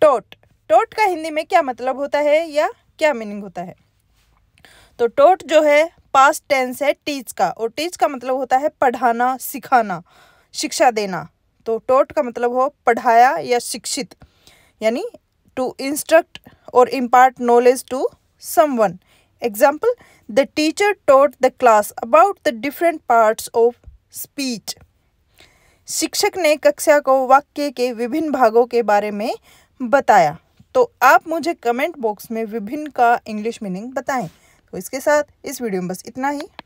टोट टोट का हिंदी में क्या मतलब होता है या क्या मीनिंग होता है तो टोट जो है पास्ट टेंस है टीच का और टीच का मतलब होता है पढ़ाना सिखाना शिक्षा देना तो टोट का मतलब हो पढ़ाया या शिक्षित यानी टू इंस्ट्रक्ट और impart knowledge to someone example the teacher taught the class about the different parts of speech शिक्षक ने कक्षा को वाक्य के विभिन्न भागों के बारे में बताया तो आप मुझे कमेंट बॉक्स में विभिन्न का इंग्लिश मीनिंग बताएं तो इसके साथ इस वीडियो में बस इतना ही